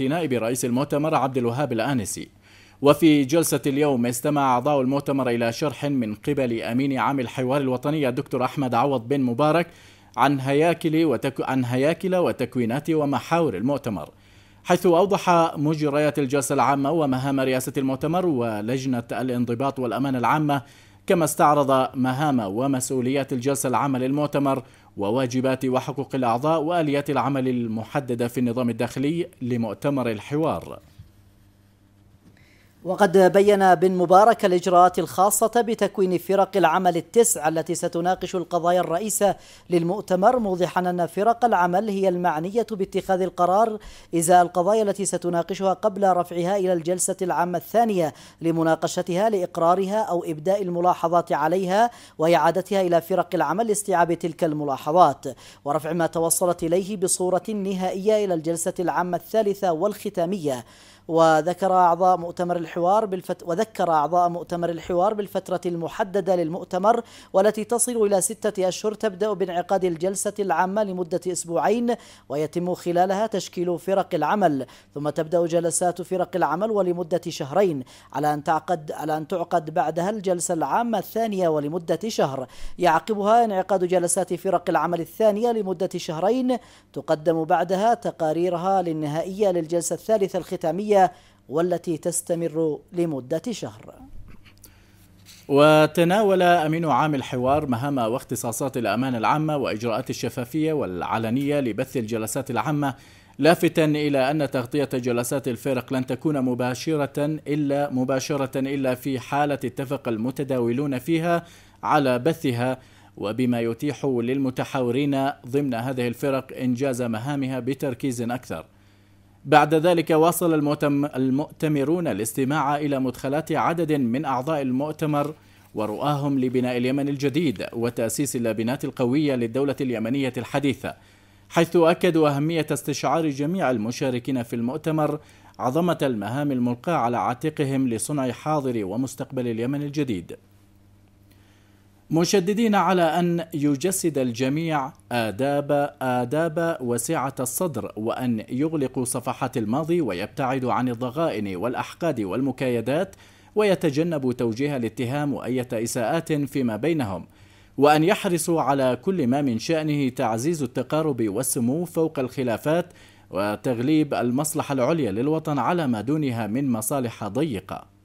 نائب رئيس المؤتمر عبد الوهاب الآنسي وفي جلسة اليوم استمع أعضاء المؤتمر إلى شرح من قبل أمين عام الحوار الوطني الدكتور أحمد عوض بن مبارك عن هياكل وتك... عن هياكل وتكوينات ومحاور المؤتمر حيث أوضح مجريات الجلسة العامة ومهام رئاسة المؤتمر ولجنة الانضباط والأمانة العامة كما استعرض مهام ومسؤوليات الجلسة العامة للمؤتمر وواجبات وحقوق الأعضاء وآليات العمل المحددة في النظام الداخلي لمؤتمر الحوار وقد بين بن مبارك الإجراءات الخاصة بتكوين فرق العمل التسع التي ستناقش القضايا الرئيسة للمؤتمر موضحا أن فرق العمل هي المعنية باتخاذ القرار إزاء القضايا التي ستناقشها قبل رفعها إلى الجلسة العامة الثانية لمناقشتها لإقرارها أو إبداء الملاحظات عليها وإعادتها إلى فرق العمل لاستيعاب تلك الملاحظات ورفع ما توصلت إليه بصورة نهائية إلى الجلسة العامة الثالثة والختامية وذكر أعضاء مؤتمر الحوار بالفت... وذكر أعضاء مؤتمر الحوار بالفترة المحددة للمؤتمر والتي تصل إلى ستة أشهر تبدأ بانعقاد الجلسة العامة لمدة أسبوعين ويتم خلالها تشكيل فرق العمل ثم تبدأ جلسات فرق العمل ولمدة شهرين على أن تعقد على أن تعقد بعدها الجلسة العامة الثانية ولمدة شهر يعقبها انعقاد جلسات فرق العمل الثانية لمدة شهرين تقدم بعدها تقاريرها للنهائية للجلسة الثالثة الختامية والتي تستمر لمدة شهر وتناول أمين عام الحوار مهام واختصاصات الأمانة العامة وإجراءات الشفافية والعلنية لبث الجلسات العامة لافتا إلى أن تغطية جلسات الفرق لن تكون مباشرة إلا مباشرة إلا في حالة اتفق المتداولون فيها على بثها وبما يتيح للمتحاورين ضمن هذه الفرق إنجاز مهامها بتركيز أكثر بعد ذلك واصل المؤتم المؤتمرون الاستماع إلى مدخلات عدد من أعضاء المؤتمر ورؤاهم لبناء اليمن الجديد وتأسيس اللابنات القوية للدولة اليمنية الحديثة حيث أكدوا أهمية استشعار جميع المشاركين في المؤتمر عظمة المهام الملقاة على عاتقهم لصنع حاضر ومستقبل اليمن الجديد مشددين على أن يجسد الجميع آداب آداب وسعة الصدر وأن يغلقوا صفحات الماضي ويبتعدوا عن الضغائن والأحقاد والمكايدات ويتجنبوا توجيه الاتهام وأية إساءات فيما بينهم وأن يحرصوا على كل ما من شأنه تعزيز التقارب والسمو فوق الخلافات وتغليب المصلحة العليا للوطن على ما دونها من مصالح ضيقة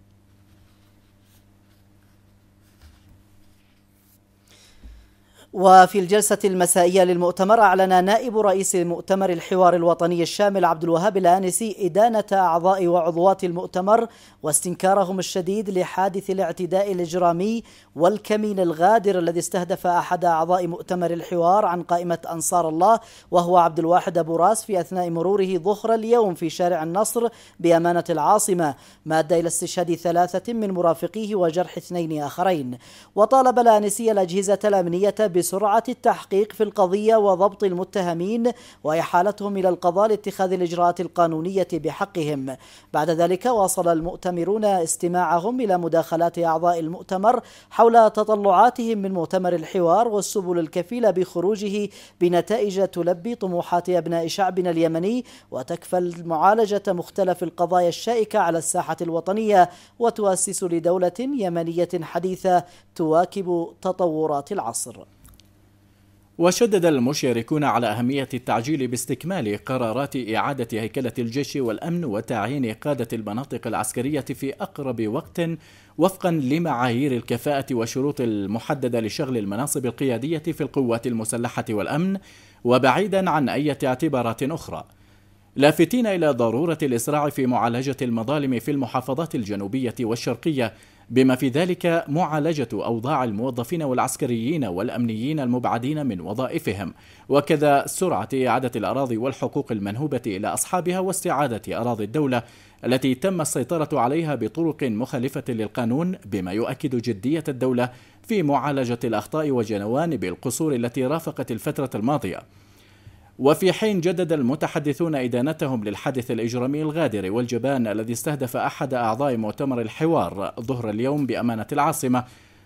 وفي الجلسة المسائية للمؤتمر أعلن نائب رئيس مؤتمر الحوار الوطني الشامل عبد الوهاب الآنسي إدانة أعضاء وعضوات المؤتمر واستنكارهم الشديد لحادث الاعتداء الإجرامي والكمين الغادر الذي استهدف أحد أعضاء مؤتمر الحوار عن قائمة أنصار الله وهو عبد الواحد أبو راس في أثناء مروره ظهر اليوم في شارع النصر بأمانة العاصمة ما أدى إلى استشهاد ثلاثة من مرافقيه وجرح اثنين آخرين وطالب الآنسي الأجهزة الأمنية بسرعة التحقيق في القضية وضبط المتهمين وإحالتهم إلى القضاء لاتخاذ الإجراءات القانونية بحقهم بعد ذلك واصل المؤتمرون استماعهم إلى مداخلات أعضاء المؤتمر حول تطلعاتهم من مؤتمر الحوار والسبل الكفيلة بخروجه بنتائج تلبي طموحات أبناء شعبنا اليمني وتكفل معالجة مختلف القضايا الشائكة على الساحة الوطنية وتؤسس لدولة يمنية حديثة تواكب تطورات العصر وشدد المشاركون على أهمية التعجيل باستكمال قرارات إعادة هيكلة الجيش والأمن وتعيين قادة المناطق العسكرية في أقرب وقت وفقا لمعايير الكفاءة والشروط المحددة لشغل المناصب القيادية في القوات المسلحة والأمن وبعيدا عن أي اعتبارات أخرى. لافتين إلى ضرورة الإسراع في معالجة المظالم في المحافظات الجنوبية والشرقية بما في ذلك معالجة أوضاع الموظفين والعسكريين والأمنيين المبعدين من وظائفهم وكذا سرعة إعادة الأراضي والحقوق المنهوبة إلى أصحابها واستعادة أراضي الدولة التي تم السيطرة عليها بطرق مخالفة للقانون بما يؤكد جدية الدولة في معالجة الأخطاء وجنوان القصور التي رافقت الفترة الماضية وفي حين جدد المتحدثون إدانتهم للحدث الإجرامي الغادر والجبان الذي استهدف أحد أعضاء مؤتمر الحوار ظهر اليوم بأمانة العاصمة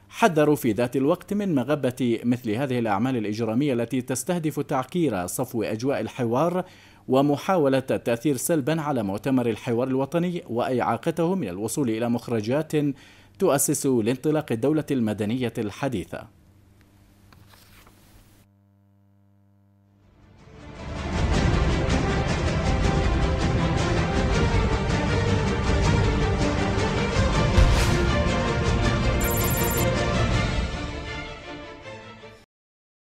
حذروا في ذات الوقت من مغبة مثل هذه الأعمال الإجرامية التي تستهدف تعكير صفو أجواء الحوار ومحاولة التأثير سلبا على مؤتمر الحوار الوطني وإعاقته من الوصول إلى مخرجات تؤسس لانطلاق الدولة المدنية الحديثة